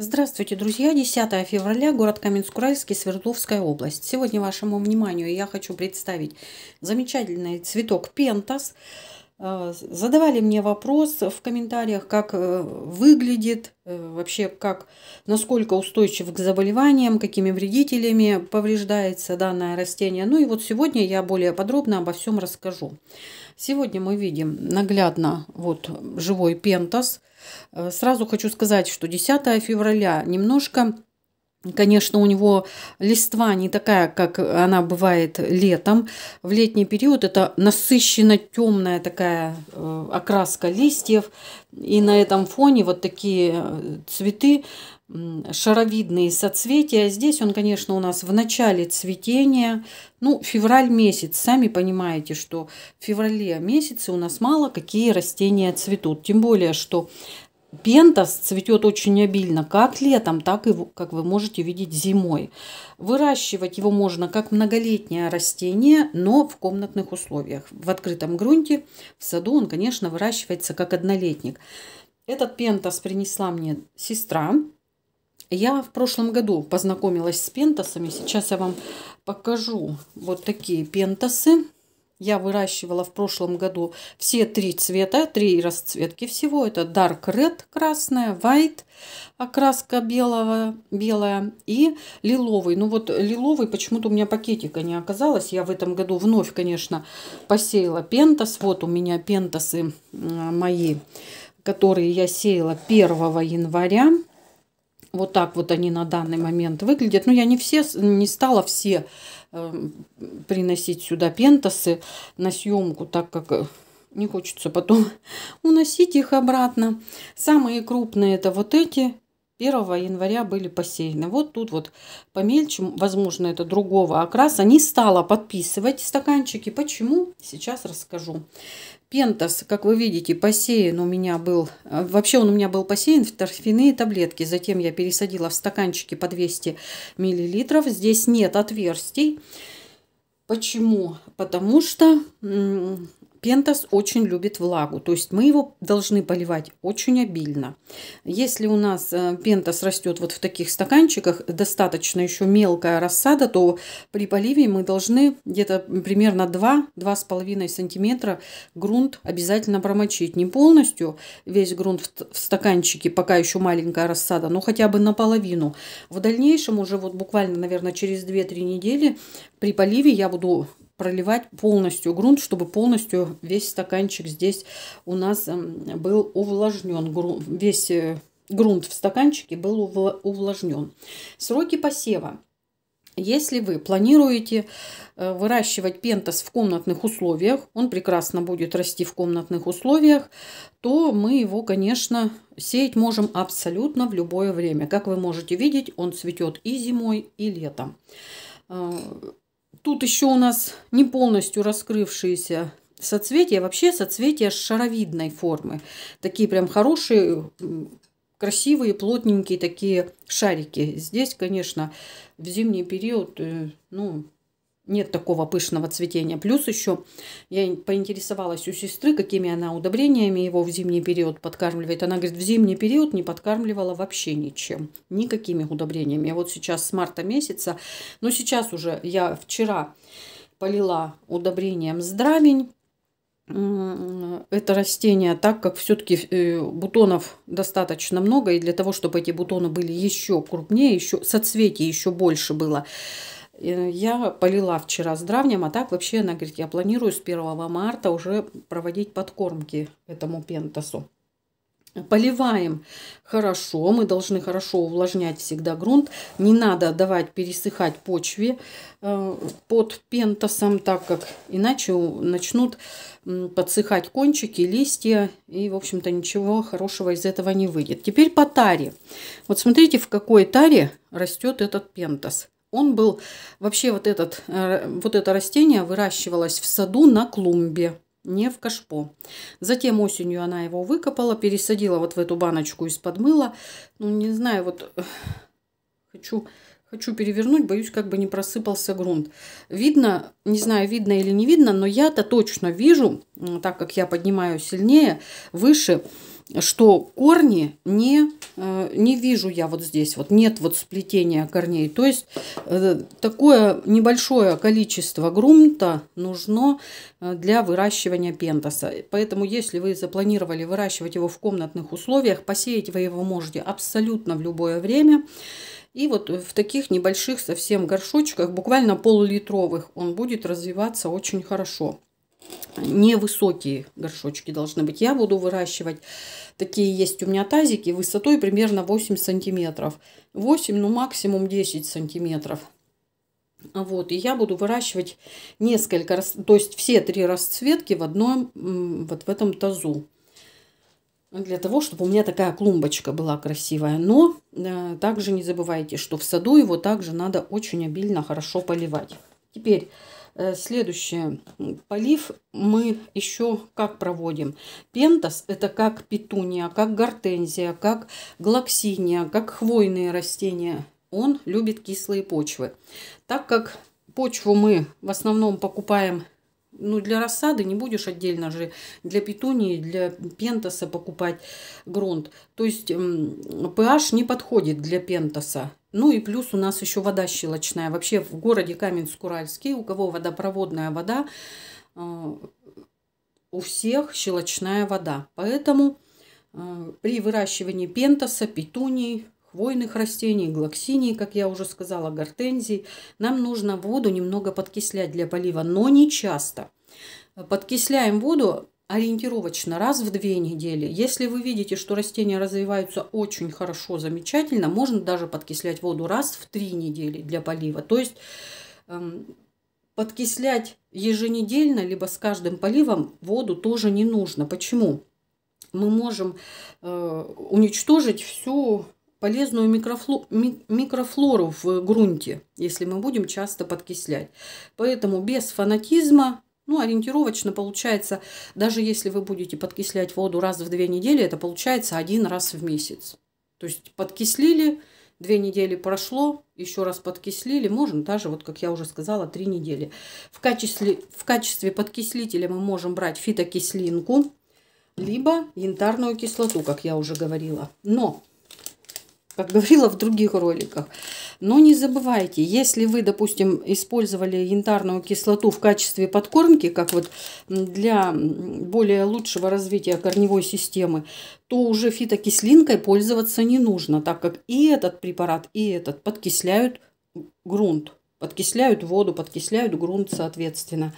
Здравствуйте, друзья! 10 февраля, город Каменск-Уральский, Свердловская область. Сегодня вашему вниманию я хочу представить замечательный цветок пентас. Э, задавали мне вопрос в комментариях, как э, выглядит, э, вообще как, насколько устойчив к заболеваниям, какими вредителями повреждается данное растение. Ну и вот сегодня я более подробно обо всем расскажу. Сегодня мы видим наглядно вот живой пентас. Э, сразу хочу сказать, что 10 февраля немножко Конечно, у него листва не такая, как она бывает летом. В летний период это насыщенно темная такая э, окраска листьев. И на этом фоне вот такие э, цветы шаровидные соцветия. Здесь он, конечно, у нас в начале цветения. Ну, февраль месяц. Сами понимаете, что в феврале месяце у нас мало какие растения цветут. Тем более, что пентас цветет очень обильно как летом, так и, как вы можете видеть, зимой. Выращивать его можно как многолетнее растение, но в комнатных условиях. В открытом грунте, в саду он, конечно, выращивается как однолетник. Этот пентас принесла мне сестра. Я в прошлом году познакомилась с пентасами. Сейчас я вам покажу вот такие пентасы. Я выращивала в прошлом году все три цвета, три расцветки всего. Это Dark Red красная, White окраска белого, белая и лиловый. Ну вот лиловый почему-то у меня пакетика не оказалось. Я в этом году вновь, конечно, посеяла пентас. Вот у меня пентасы мои, которые я сеяла 1 января. Вот так вот они на данный момент выглядят. Но ну, я не все, не стала все э, приносить сюда пентасы на съемку, так как э, не хочется потом уносить их обратно. Самые крупные это вот эти. 1 января были посеяны. Вот тут вот помельче, возможно, это другого окраса. Не стала подписывать стаканчики. Почему? Сейчас расскажу. Пентас, как вы видите, посеян у меня был, э, вообще он у меня был посеян в торфяные таблетки. Затем я пересадила в стаканчики по 200 мл. Здесь нет отверстий. Почему? Потому что пентас очень любит влагу, то есть мы его должны поливать очень обильно. Если у нас э, пентас растет вот в таких стаканчиках, достаточно еще мелкая рассада, то при поливе мы должны где-то примерно 2-2,5 сантиметра грунт обязательно промочить. Не полностью весь грунт в стаканчике, пока еще маленькая рассада, но хотя бы наполовину. В дальнейшем уже вот буквально, наверное, через 2-3 недели при поливе я буду проливать полностью грунт, чтобы полностью весь стаканчик здесь у нас эм, был увлажнен. Весь э, грунт в стаканчике был увлажнен. Сроки посева. Если вы планируете э, выращивать пентас в комнатных условиях, он прекрасно будет расти в комнатных условиях, то мы его, конечно, сеять можем абсолютно в любое время. Как вы можете видеть, он цветет и зимой, и летом. Э, Тут еще у нас не полностью раскрывшиеся соцветия, вообще соцветия шаровидной формы. Такие прям хорошие, красивые, плотненькие такие шарики. Здесь, конечно, в зимний период, э, ну, нет такого пышного цветения. Плюс еще я поинтересовалась у сестры, какими она удобрениями его в зимний период подкармливает. Она говорит, в зимний период не подкармливала вообще ничем, никакими удобрениями. Я вот сейчас с марта месяца, но сейчас уже я вчера полила удобрением здравень это растение, так как все-таки э, бутонов достаточно много, и для того, чтобы эти бутоны были еще крупнее, еще соцветий еще больше было, Э, я полила вчера с а так вообще, она говорит, я планирую с 1 марта уже проводить подкормки этому пентасу. Поливаем хорошо, мы должны хорошо увлажнять всегда грунт. Не надо давать пересыхать почве э, под пентасом, так как иначе начнут подсыхать кончики, листья. И, в общем-то, ничего хорошего из этого не выйдет. Теперь по таре. Вот смотрите, в какой таре растет этот пентас. Он был вообще вот, этот, э, вот это растение выращивалось в саду на клумбе, не в кашпо. Затем осенью она его выкопала, пересадила вот в эту баночку из-под мыла. Ну, не знаю, вот э, хочу, хочу перевернуть, боюсь, как бы не просыпался грунт. Видно, не знаю, видно или не видно, но я-то точно вижу, так как я поднимаю сильнее, выше, что корни не, э, не вижу я вот здесь, вот нет вот сплетения корней. То есть э, такое небольшое количество грунта нужно э, для выращивания пентаса. Поэтому если вы запланировали выращивать его в комнатных условиях, посеять вы его можете абсолютно в любое время. И вот в таких небольших совсем горшочках, буквально полулитровых, он будет развиваться очень хорошо невысокие горшочки должны быть. Я буду выращивать, такие есть у меня тазики, высотой примерно 8 сантиметров. 8, ну максимум 10 сантиметров. Вот, и я буду выращивать несколько, то есть все три расцветки в одном, вот в этом тазу. Для того, чтобы у меня такая клумбочка была красивая. Но э, также не забывайте, что в саду его также надо очень обильно, хорошо поливать. Теперь Э, следующее. Полив мы еще как проводим? Пентас – это как петуния, как гортензия, как глоксиния, как хвойные растения. Он любит кислые почвы. Так как почву мы в основном покупаем ну, для рассады не будешь отдельно же для петунии, для пентаса покупать грунт. То есть pH не подходит для пентаса. Ну и плюс у нас еще вода щелочная. Вообще в городе Каменск-Уральский, у кого водопроводная вода, э, у всех щелочная вода. Поэтому э, при выращивании пентоса, петуний, хвойных растений, глоксинии, как я уже сказала, гортензий, нам нужно воду немного подкислять для полива, но не часто. Подкисляем воду ориентировочно раз в две недели. Если вы видите, что растения развиваются очень хорошо, замечательно, можно даже подкислять воду раз в три недели для полива. То есть эм, подкислять еженедельно, либо с каждым поливом воду тоже не нужно. Почему? Мы можем э, уничтожить всю полезную микрофлору, микрофлору в грунте, если мы будем часто подкислять. Поэтому без фанатизма ну, ориентировочно получается, даже если вы будете подкислять воду раз в две недели, это получается один раз в месяц. То есть подкислили, две недели прошло, еще раз подкислили, можно даже, вот как я уже сказала, три недели. В качестве, в качестве подкислителя мы можем брать фитокислинку, либо янтарную кислоту, как я уже говорила. Но, как говорила в других роликах, но не забывайте, если вы, допустим, использовали янтарную кислоту в качестве подкормки, как вот для более лучшего развития корневой системы, то уже фитокислинкой пользоваться не нужно, так как и этот препарат, и этот подкисляют грунт подкисляют воду, подкисляют грунт, соответственно.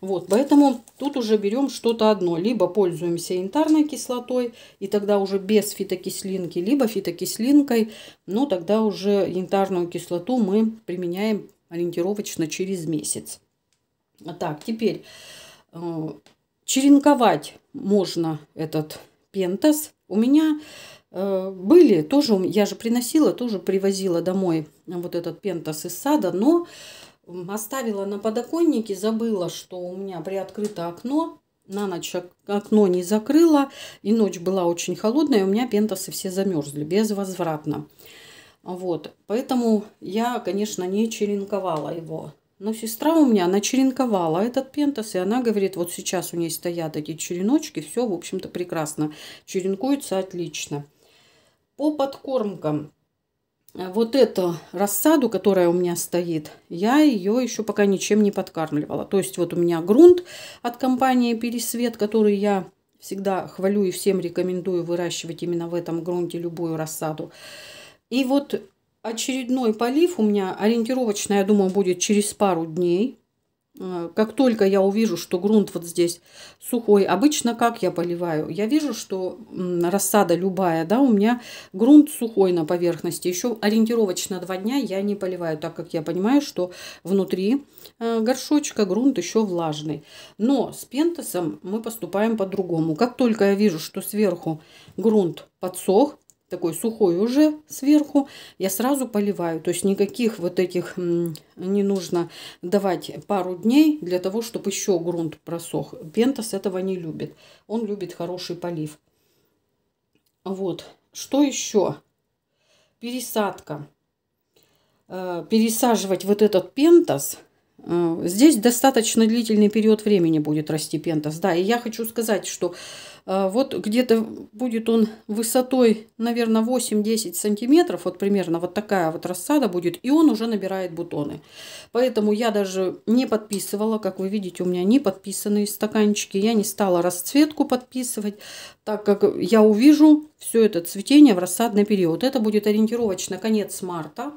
Вот, поэтому тут уже берем что-то одно. Либо пользуемся янтарной кислотой, и тогда уже без фитокислинки, либо фитокислинкой, но ну, тогда уже янтарную кислоту мы применяем ориентировочно через месяц. Так, теперь э, черенковать можно этот пентас. У меня э, были тоже, я же приносила, тоже привозила домой вот этот пентас из сада, но оставила на подоконнике, забыла, что у меня приоткрыто окно, на ночь окно не закрыла, и ночь была очень холодная, и у меня пентасы все замерзли безвозвратно. Вот, поэтому я, конечно, не черенковала его. Но сестра у меня, она черенковала этот пентас, и она говорит, вот сейчас у нее стоят эти череночки, все, в общем-то, прекрасно. Черенкуется отлично. По подкормкам вот эту рассаду, которая у меня стоит, я ее еще пока ничем не подкармливала. То есть вот у меня грунт от компании «Пересвет», который я всегда хвалю и всем рекомендую выращивать именно в этом грунте любую рассаду. И вот очередной полив у меня ориентировочно, я думаю, будет через пару дней. Э, как только я увижу, что грунт вот здесь сухой, обычно как я поливаю? Я вижу, что рассада любая, да, у меня грунт сухой на поверхности. Еще ориентировочно два дня я не поливаю, так как я понимаю, что внутри э, горшочка грунт еще влажный. Но с пентосом мы поступаем по-другому. Как только я вижу, что сверху грунт подсох, такой сухой уже сверху, я сразу поливаю. То есть никаких вот этих не нужно давать пару дней для того, чтобы еще грунт просох. Пентас этого не любит. Он любит хороший полив. Вот. Что еще? Пересадка. Э, пересаживать вот этот пентас Э, здесь достаточно длительный период времени будет расти пентас. Да, и я хочу сказать, что э, вот где-то будет он высотой, наверное, 8-10 сантиметров, вот примерно вот такая вот рассада будет, и он уже набирает бутоны. Поэтому я даже не подписывала, как вы видите, у меня не подписанные стаканчики, я не стала расцветку подписывать, так как я увижу все это цветение в рассадный период. Это будет ориентировочно конец марта.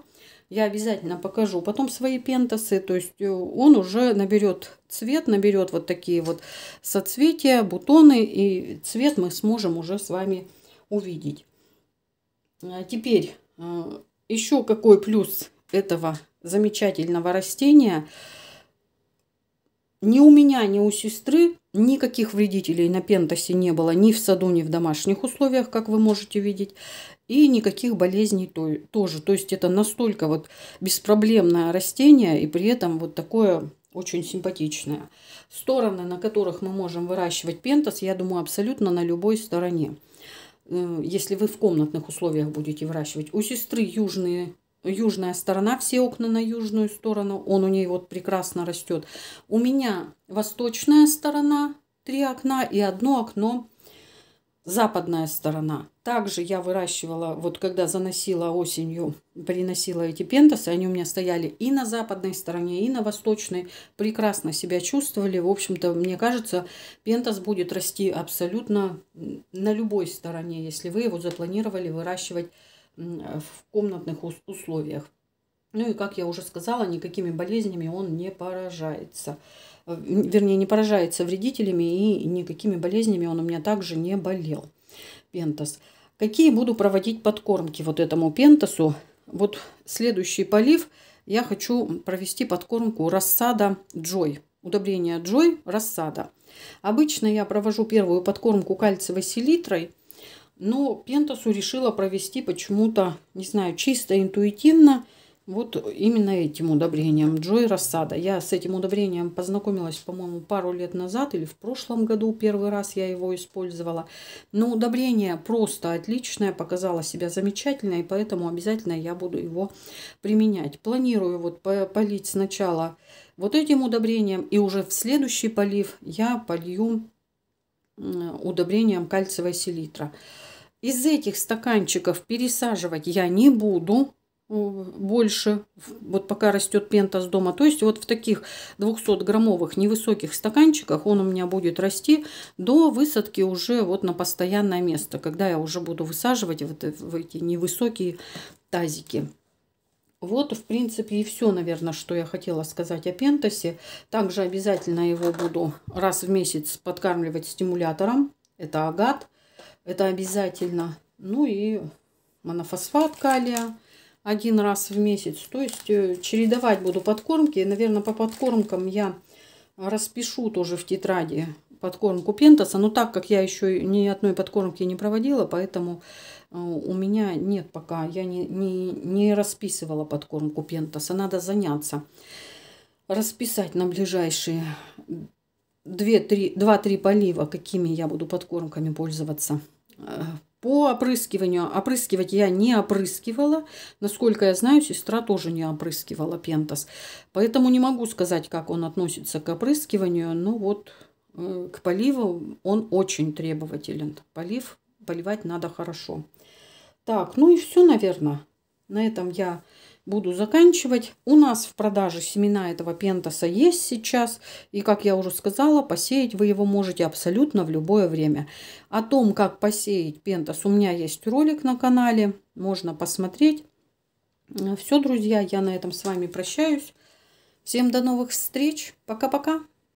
Я обязательно покажу. Потом свои пентасы, то есть э, он уже наберет цвет, наберет вот такие вот соцветия, бутоны, и цвет мы сможем уже с вами увидеть. А теперь э, еще какой плюс этого замечательного растения – ни у меня, ни у сестры никаких вредителей на пентосе не было ни в саду, ни в домашних условиях, как вы можете видеть, и никаких болезней то, тоже. То есть это настолько вот беспроблемное растение и при этом вот такое очень симпатичное. Стороны, на которых мы можем выращивать пентос, я думаю, абсолютно на любой стороне. Э, если вы в комнатных условиях будете выращивать. У сестры южные южная сторона, все окна на южную сторону, он у нее вот прекрасно растет. У меня восточная сторона, три окна и одно окно западная сторона. Также я выращивала, вот когда заносила осенью, приносила эти пентасы, они у меня стояли и на западной стороне, и на восточной. Прекрасно себя чувствовали. В общем-то, мне кажется, пентас будет расти абсолютно на любой стороне, если вы его запланировали выращивать в комнатных условиях. Ну и, как я уже сказала, никакими болезнями он не поражается. Э, вернее, не поражается вредителями и никакими болезнями он у меня также не болел. Пентас. Какие буду проводить подкормки вот этому пентасу? Вот следующий полив я хочу провести подкормку рассада Джой. Удобрение Джой, рассада. Обычно я провожу первую подкормку кальциевой селитрой но Пентасу решила провести почему-то, не знаю, чисто интуитивно, вот именно этим удобрением, Джой Рассада. Я с этим удобрением познакомилась, по-моему, пару лет назад или в прошлом году первый раз я его использовала. Но удобрение просто отличное, показало себя замечательно, и поэтому обязательно я буду его применять. Планирую вот полить сначала вот этим удобрением, и уже в следующий полив я полью удобрением кальциевая селитра. Из этих стаканчиков пересаживать я не буду э, больше, вот пока растет пента с дома. То есть вот в таких 200-граммовых невысоких стаканчиках он у меня будет расти до высадки уже вот на постоянное место, когда я уже буду высаживать вот в эти невысокие тазики. Вот, в принципе, и все, наверное, что я хотела сказать о пентосе. Также обязательно его буду раз в месяц подкармливать стимулятором. Это агат. Это обязательно. Ну и монофосфат калия один раз в месяц. То есть э, чередовать буду подкормки. Наверное, по подкормкам я распишу тоже в тетради подкормку пентаса. Но так как я еще ни одной подкормки не проводила, поэтому э, у меня нет пока. Я не, не, не расписывала подкормку пентаса. Надо заняться. Расписать на ближайшие 2-3 полива, какими я буду подкормками пользоваться. Э, по опрыскиванию, опрыскивать я не опрыскивала. Насколько я знаю, сестра тоже не опрыскивала пентас. Поэтому не могу сказать, как он относится к опрыскиванию. Но ну вот э, к поливу он очень требователен. Полив, поливать надо хорошо. Так, ну и все, наверное. На этом я буду заканчивать. У нас в продаже семена этого пентаса есть сейчас. И, как я уже сказала, посеять вы его можете абсолютно в любое время. О том, как посеять пентас, у меня есть ролик на канале. Можно посмотреть. Все, друзья, я на этом с вами прощаюсь. Всем до новых встреч. Пока-пока.